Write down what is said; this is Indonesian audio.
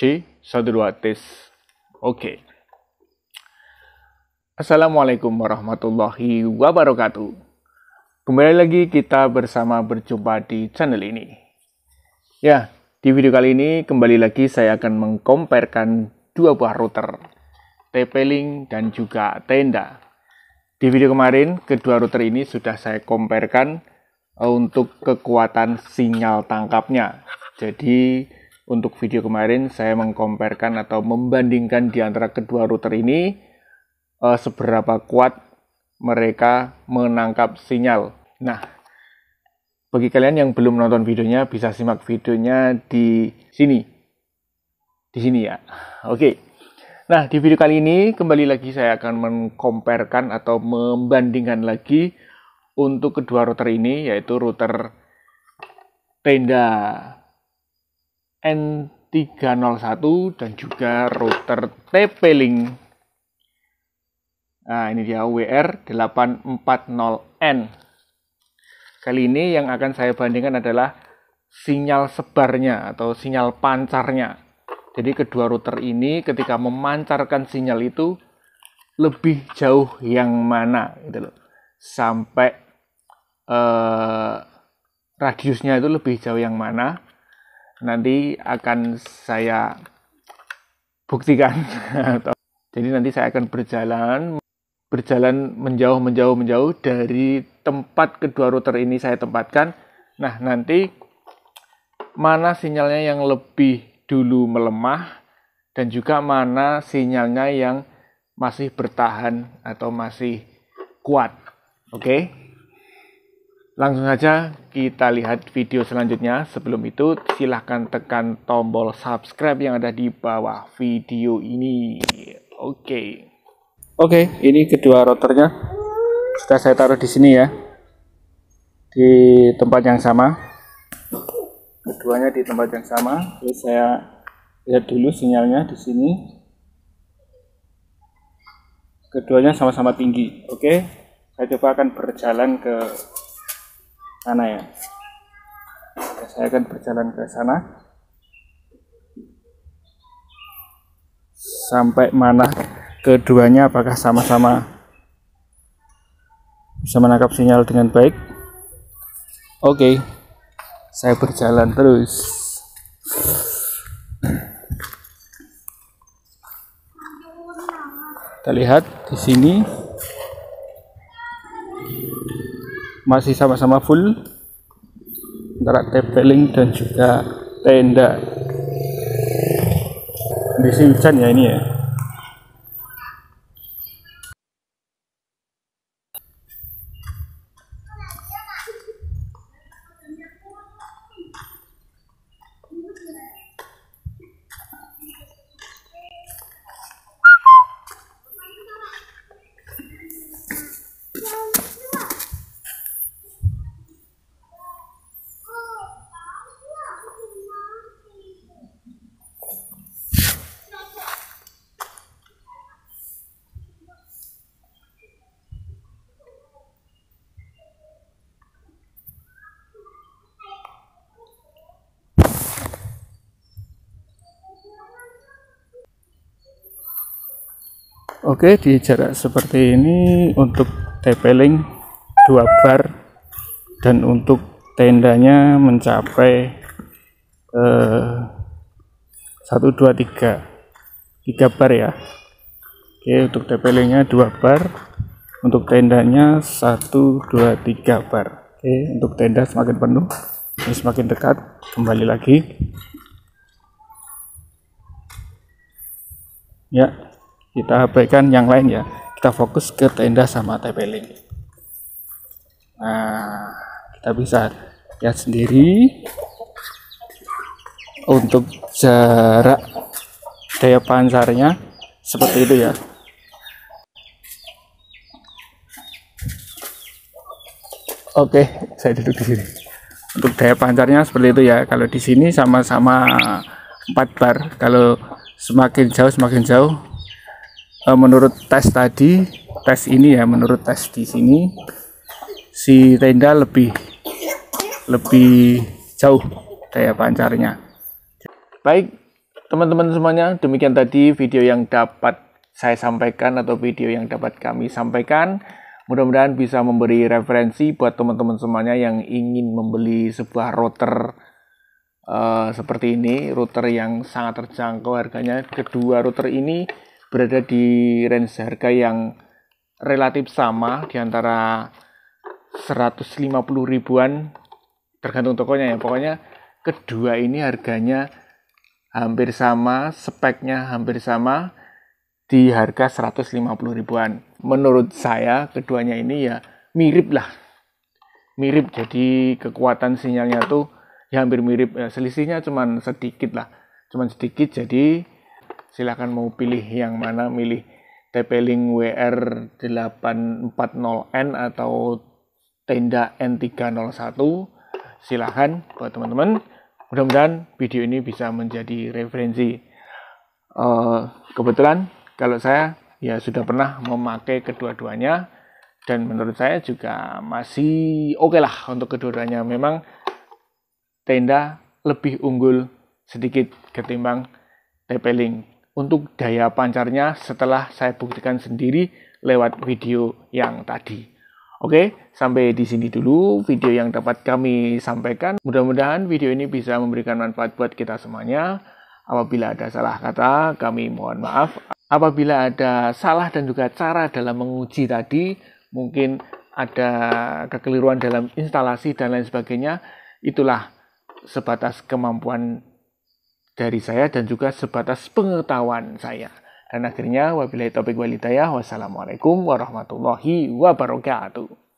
c dua tes. Oke. Assalamualaikum warahmatullahi wabarakatuh. Kembali lagi kita bersama berjumpa di channel ini. Ya, di video kali ini kembali lagi saya akan mengkomparkan dua buah router, TP-Link dan juga Tenda. Di video kemarin, kedua router ini sudah saya komparkan eh, untuk kekuatan sinyal tangkapnya. Jadi, untuk video kemarin saya mengkomparkan atau membandingkan di antara kedua router ini uh, seberapa kuat mereka menangkap sinyal. Nah, bagi kalian yang belum nonton videonya bisa simak videonya di sini. Di sini ya. Oke. Nah, di video kali ini kembali lagi saya akan mengkomparkan atau membandingkan lagi untuk kedua router ini yaitu router tenda N301 dan juga router TP-Link. Nah, ini dia WR840N. Kali ini yang akan saya bandingkan adalah sinyal sebarnya atau sinyal pancarnya. Jadi kedua router ini ketika memancarkan sinyal itu lebih jauh yang mana gitu loh. Sampai eh, radiusnya itu lebih jauh yang mana nanti akan saya buktikan. Jadi nanti saya akan berjalan berjalan menjauh menjauh menjauh dari tempat kedua router ini saya tempatkan. Nah, nanti mana sinyalnya yang lebih dulu melemah dan juga mana sinyalnya yang masih bertahan atau masih kuat. Oke. Okay? Langsung saja kita lihat video selanjutnya. Sebelum itu silahkan tekan tombol subscribe yang ada di bawah video ini. Oke. Okay. Oke, okay, ini kedua routernya. Sudah saya taruh di sini ya. Di tempat yang sama. Keduanya di tempat yang sama. Jadi saya lihat dulu sinyalnya di sini. Keduanya sama-sama tinggi. Oke. Okay. Saya coba akan berjalan ke sana ya. Saya akan berjalan ke sana. Sampai mana keduanya apakah sama-sama bisa menangkap sinyal dengan baik? Oke. Saya berjalan terus. Kita lihat di sini masih sama-sama full antara tepeling dan juga tenda kondisi hujan ya ini ya Oke di jarak seperti ini untuk tepeling dua bar dan untuk tendanya mencapai eh, satu dua tiga tiga bar ya Oke untuk tepelingnya dua bar untuk tendanya satu dua tiga bar Oke untuk tenda semakin penuh ini semakin dekat kembali lagi ya kita abaikan yang lain ya kita fokus ke tenda sama tempeling nah kita bisa lihat sendiri untuk jarak daya pancarnya seperti itu ya Oke, saya duduk di sini. Untuk daya pancarnya seperti itu ya. Kalau di sini sama-sama 4 bar. Kalau semakin jauh semakin jauh e, menurut tes tadi tes ini ya menurut tes di sini si tenda lebih lebih jauh daya pancarnya baik teman-teman semuanya demikian tadi video yang dapat saya sampaikan atau video yang dapat kami sampaikan mudah-mudahan bisa memberi referensi buat teman-teman semuanya yang ingin membeli sebuah router uh, seperti ini router yang sangat terjangkau harganya kedua router ini berada di range harga yang relatif sama di antara 150 ribuan tergantung tokonya ya. Pokoknya kedua ini harganya hampir sama, speknya hampir sama di harga 150 ribuan. Menurut saya keduanya ini ya mirip lah. Mirip jadi kekuatan sinyalnya tuh ya hampir mirip. Ya, selisihnya cuman sedikit lah. Cuman sedikit jadi Silahkan mau pilih yang mana, milih TP-Link WR840N atau tenda N301. Silahkan buat teman-teman. Mudah-mudahan video ini bisa menjadi referensi. Uh, kebetulan kalau saya ya sudah pernah memakai kedua-duanya dan menurut saya juga masih oke okay lah untuk kedua-duanya. Memang tenda lebih unggul sedikit ketimbang TP-Link untuk daya pancarnya setelah saya buktikan sendiri lewat video yang tadi. Oke, sampai di sini dulu video yang dapat kami sampaikan. Mudah-mudahan video ini bisa memberikan manfaat buat kita semuanya. Apabila ada salah kata, kami mohon maaf. Apabila ada salah dan juga cara dalam menguji tadi, mungkin ada kekeliruan dalam instalasi dan lain sebagainya, itulah sebatas kemampuan dari saya dan juga sebatas pengetahuan saya. Dan akhirnya, wabillahi taufiq walidayah, wassalamualaikum warahmatullahi wabarakatuh.